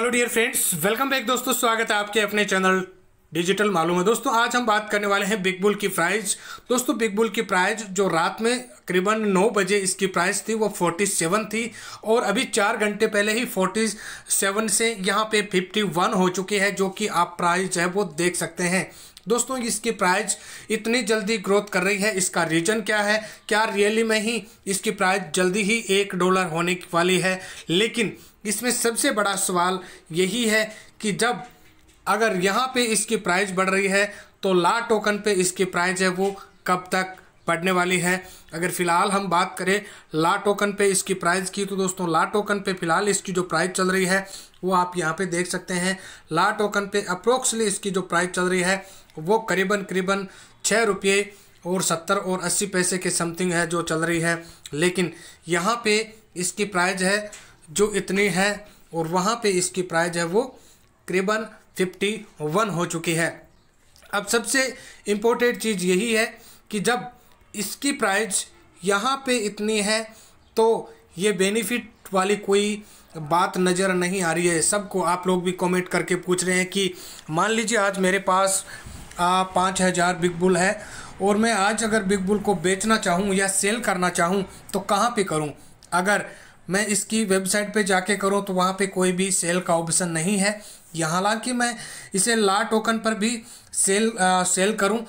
hello dear friends welcome back दोस्तों स्वागत है आपके अपने चैनल डिजिटल मालूम है दोस्तों आज हम बात करने वाले हैं बिग बुल की प्राइस दोस्तों बिग बुल की प्राइस जो रात में करीबन नौ बजे इसकी प्राइस थी वो फोर्टी सेवन थी और अभी चार घंटे पहले ही फोर्टी सेवन से यहाँ पे फिफ्टी वन हो चुकी है जो कि आप प्राइस जो है वो देख सकते हैं दोस्तों इसकी प्राइस इतनी जल्दी ग्रोथ कर रही है इसका रीजन क्या है क्या रियली में ही इसकी प्राइस जल्दी ही एक डॉलर होने वाली है लेकिन इसमें सबसे बड़ा सवाल यही है कि जब अगर यहाँ पे इसकी प्राइस बढ़ रही है तो ला टोकन पे इसकी प्राइस है वो कब तक बढ़ने वाली है अगर फिलहाल हम बात करें ला टोकन पे इसकी प्राइस की तो दोस्तों ला टोकन पे फिलहाल इसकी जो प्राइस चल रही है वो आप यहाँ पे देख सकते हैं ला टोकन पे अप्रोक्सली इसकी जो प्राइस चल रही है वो करीबन करीबन छः रुपये और सत्तर और अस्सी पैसे के समथिंग है जो चल रही है लेकिन यहाँ पे इसकी प्राइज है जो इतनी है और वहाँ पे इसकी प्राइज है वो तकरीबन 51 हो चुकी है अब सबसे इम्पोर्टेंट चीज़ यही है कि जब इसकी प्राइस यहाँ पे इतनी है तो ये बेनिफिट वाली कोई बात नज़र नहीं आ रही है सबको आप लोग भी कमेंट करके पूछ रहे हैं कि मान लीजिए आज मेरे पास पाँच हज़ार बिग बुल है और मैं आज अगर बिग बुल को बेचना चाहूँ या सेल करना चाहूँ तो कहाँ पे करूँ अगर मैं इसकी वेबसाइट पे जाके करूँ तो वहाँ पे कोई भी सेल का ऑप्शन नहीं है यहाँ हालांकि मैं इसे ला टोकन पर भी सेल आ, सेल करूँ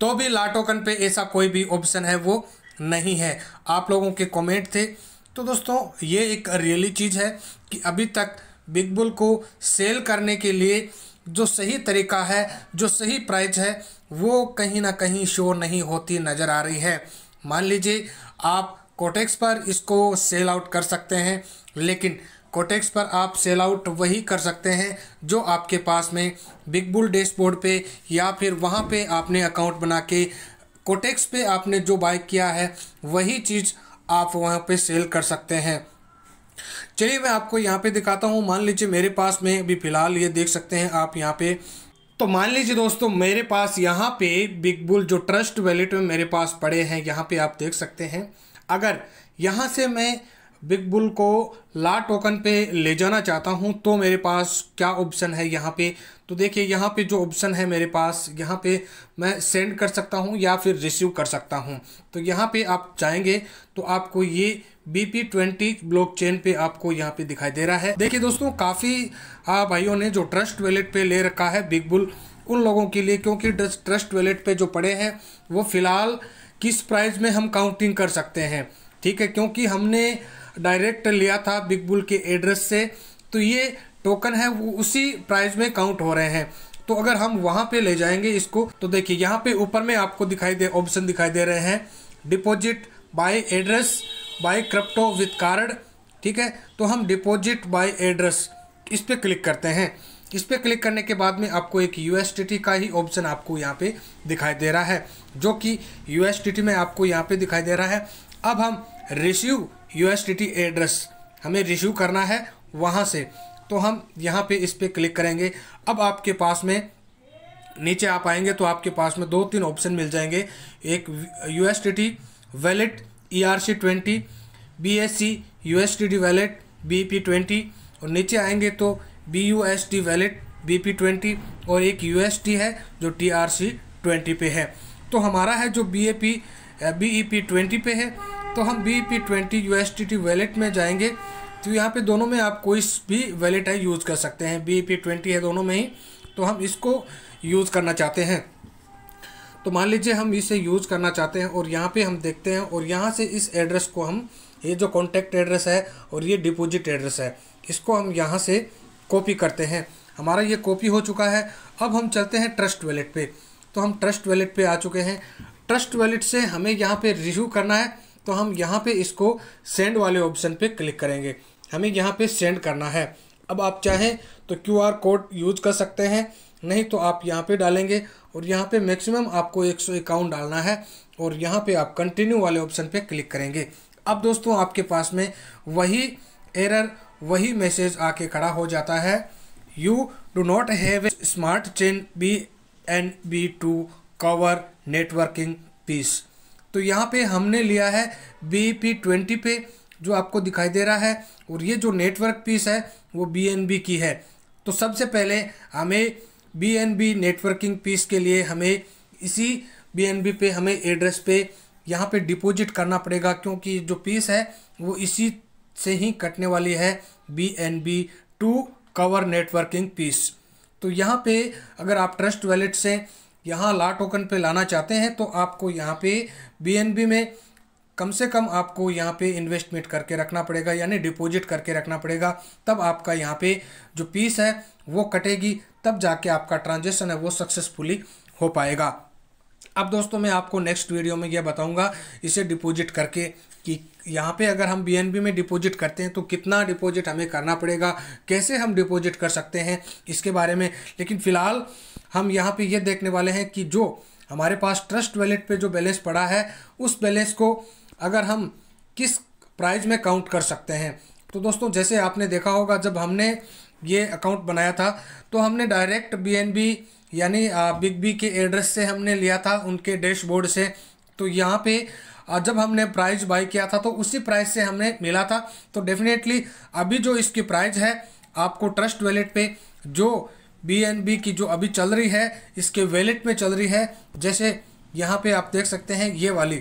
तो भी ला टोकन पे ऐसा कोई भी ऑप्शन है वो नहीं है आप लोगों के कमेंट थे तो दोस्तों ये एक रियली चीज़ है कि अभी तक बिग बुल को सेल करने के लिए जो सही तरीका है जो सही प्राइस है वो कहीं ना कहीं शो नहीं होती नज़र आ रही है मान लीजिए आप कोटेक्स पर इसको सेल आउट कर सकते हैं लेकिन कोटेक्स पर आप सेल आउट वही कर सकते हैं जो आपके पास में बिग बुल डैशबोर्ड पे या फिर वहाँ पे आपने अकाउंट बना के कोटेक्स पे आपने जो बाय किया है वही चीज़ आप वहाँ पे सेल कर सकते हैं चलिए मैं आपको यहाँ पे दिखाता हूँ मान लीजिए मेरे पास में अभी फ़िलहाल ये देख सकते हैं आप यहाँ पर तो मान लीजिए दोस्तों मेरे पास यहाँ पर बिग बुल जो ट्रस्ट वैलेट में मेरे पास पड़े हैं यहाँ पर आप देख सकते हैं अगर यहाँ से मैं बिग बुल को ला टोकन पे ले जाना चाहता हूँ तो मेरे पास क्या ऑप्शन है यहाँ पे तो देखिए यहाँ पे जो ऑप्शन है मेरे पास यहाँ पे मैं सेंड कर सकता हूँ या फिर रिसीव कर सकता हूँ तो यहाँ पे आप जाएंगे तो आपको ये B P twenty blockchain पे आपको यहाँ पे दिखाई दे रहा है देखिए दोस्तों काफ़ी भाइयों ने जो ट्रस्ट वैलेट पे ले रखा है बिग बुल उन लोगों के लिए क्योंकि ट्रस्ट वैलेट पे जो पड़े हैं वो फिलहाल किस प्राइस में हम काउंटिंग कर सकते हैं ठीक है क्योंकि हमने डायरेक्ट लिया था बिग बुल के एड्रेस से तो ये टोकन है वो उसी प्राइस में काउंट हो रहे हैं तो अगर हम वहाँ पे ले जाएंगे इसको तो देखिए यहाँ पे ऊपर में आपको दिखाई दे ऑप्शन दिखाई दे रहे हैं deposit by address buy crypto with card ठीक है तो हम डिपॉजिट बाय एड्रेस इस पर क्लिक करते हैं इस पर क्लिक करने के बाद में आपको एक यू का ही ऑप्शन आपको यहाँ पे दिखाई दे रहा है जो कि यू में आपको यहाँ पे दिखाई दे रहा है अब हम रिसीव यू एड्रेस हमें रिसीव करना है वहाँ से तो हम यहाँ पे इस पर क्लिक करेंगे अब आपके पास में नीचे आप आएंगे तो आपके पास में दो तीन ऑप्शन मिल जाएंगे एक U S T T wallet E R C twenty B S C U S T T wallet B P twenty और नीचे आएंगे तो B U S T wallet B P twenty और एक यू एस टी है जो T R C twenty पे है तो हमारा है जो B A P B E P twenty पे है तो हम B E P twenty U S T T wallet में जाएंगे तो यहाँ पे दोनों में आप कोई भी वैलेट है यूज़ कर सकते हैं बी ई पी ट्वेंटी है दोनों में ही तो हम इसको यूज़ करना चाहते हैं तो मान लीजिए हम इसे यूज़ करना चाहते हैं और यहाँ पे हम देखते हैं और यहाँ से इस एड्रेस को हम ये जो कॉन्टैक्ट एड्रेस है और ये डिपॉजिट एड्रेस है इसको हम यहाँ से कॉपी करते हैं हमारा ये कॉपी हो चुका है अब हम चलते हैं ट्रस्ट वैलेट पे तो हम ट्रस्ट वैलेट पे आ चुके हैं ट्रस्ट वैलेट से हमें यहाँ पे रिव्यू करना है तो हम यहाँ पे इसको सेंड वाले ऑप्शन पे क्लिक करेंगे हमें यहाँ पे सेंड करना है अब आप चाहें तो क्यू आर कोड यूज कर सकते हैं नहीं तो आप यहाँ पर डालेंगे और यहाँ पर मैक्सिमम आपको एक सौ डालना है और यहाँ पर आप कंटिन्यू वाले ऑप्शन पर क्लिक करेंगे अब दोस्तों आपके पास में वही एरर वही मैसेज आके खड़ा हो जाता है you do not have a smart chain B N B to cover networking fees तो यहाँ पे हमने लिया है बी पी ट्वेंटी पे जो आपको दिखाई दे रहा है और ये जो नेटवर्क पीस है वो बी एन बी की है तो सबसे पहले हमें B N B networking fees के लिए हमें इसी बी एन बी पे हमें एड्रेस पे यहाँ पे डिपॉजिट करना पड़ेगा क्योंकि जो पीस है वो इसी से ही कटने वाली है B N B to cover networking fees तो यहाँ पे अगर आप ट्रस्ट वैलेट से यहाँ ला टोकन पे लाना चाहते हैं तो आपको यहाँ पे बी में कम से कम आपको यहाँ पे इन्वेस्टमेंट करके रखना पड़ेगा यानी डिपॉजिट करके रखना पड़ेगा तब आपका यहाँ पे जो पीस है वो कटेगी तब जाके आपका ट्रांजेक्शन है वो सक्सेसफुली हो पाएगा अब दोस्तों मैं आपको नेक्स्ट वीडियो में यह बताऊंगा इसे डिपॉजिट करके कि यहाँ पे अगर हम बीएनबी में डिपॉजिट करते हैं तो कितना डिपॉजिट हमें करना पड़ेगा कैसे हम डिपॉजिट कर सकते हैं इसके बारे में लेकिन फ़िलहाल हम यहाँ पे यह देखने वाले हैं कि जो हमारे पास ट्रस्ट वैलेट पे जो बैलेंस पड़ा है उस बैलेंस को अगर हम किस प्राइज में काउंट कर सकते हैं तो दोस्तों जैसे आपने देखा होगा जब हमने ये अकाउंट बनाया था तो हमने डायरेक्ट बी यानी बिग बी के एड्रेस से हमने लिया था उनके डैशबोर्ड से तो यहाँ पे जब हमने प्राइस बाई किया था तो उसी प्राइस से हमने मिला था तो डेफिनेटली अभी जो इसकी प्राइस है आपको ट्रस्ट वैलेट पे जो बी की जो अभी चल रही है इसके वैलेट में चल रही है जैसे यहाँ पे आप देख सकते हैं ये वाली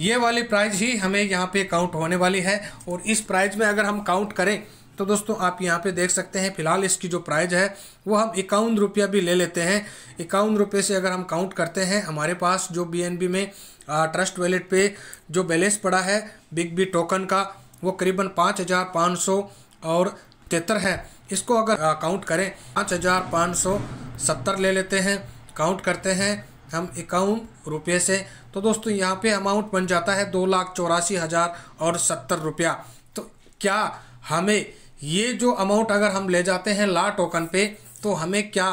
ये वाली प्राइज ही हमें यहाँ पे काउंट होने वाली है और इस प्राइज में अगर हम काउंट करें तो दोस्तों आप यहाँ पे देख सकते हैं फिलहाल इसकी जो प्राइज़ है वो हम इक्यावन रुपया भी ले लेते हैं इक्यावन रुपये से अगर हम काउंट करते हैं हमारे पास जो बी में ट्रस्ट वैलेट पे जो बैलेंस पड़ा है बिग बी टोकन का वो करीबन पाँच हज़ार पाँच सौ और तिहत्तर है इसको अगर काउंट करें पाँच हज़ार पाँच सौ सत्तर ले लेते हैं काउंट करते हैं हम इक्यावन रुपये से तो दोस्तों यहाँ पर अमाउंट बन जाता है दो लाख चौरासी हज़ार और सत्तर रुपया तो क्या हमें ये जो अमाउंट अगर हम ले जाते हैं ला टोकन पे तो हमें क्या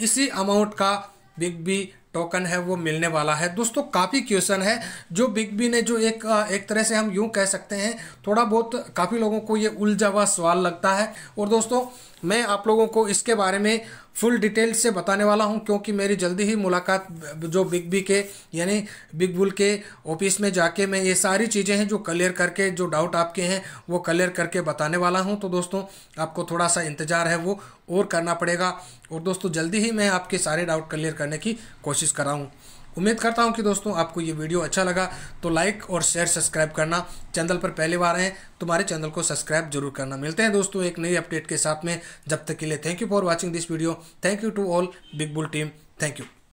इसी अमाउंट का बिग बी टोकन है वो मिलने वाला है दोस्तों काफ़ी क्वेश्चन है जो बिग बी ने जो एक एक तरह से हम यूँ कह सकते हैं थोड़ा बहुत काफ़ी लोगों को ये उलझा हुआ सवाल लगता है और दोस्तों मैं आप लोगों को इसके बारे में फुल डिटेल से बताने वाला हूँ क्योंकि मेरी जल्दी ही मुलाकात जो बिग बी के यानी बिग बुल के ऑफिस में जाके मैं ये सारी चीज़ें हैं जो क्लियर करके जो डाउट आपके हैं वो क्लियर करके बताने वाला हूँ तो दोस्तों आपको थोड़ा सा इंतज़ार है वो और करना पड़ेगा और दोस्तों जल्दी ही मैं आपके सारे डाउट क्लियर करने की कोशिश कराऊँ उम्मीद करता हूँ कि दोस्तों आपको ये वीडियो अच्छा लगा तो लाइक और शेयर सब्सक्राइब करना चैनल पर पहली बार हैं तुम्हारे चैनल को सब्सक्राइब जरूर करना मिलते हैं दोस्तों एक नई अपडेट के साथ में जब तक के लिए thank you for watching this video thank you to all big bull team thank you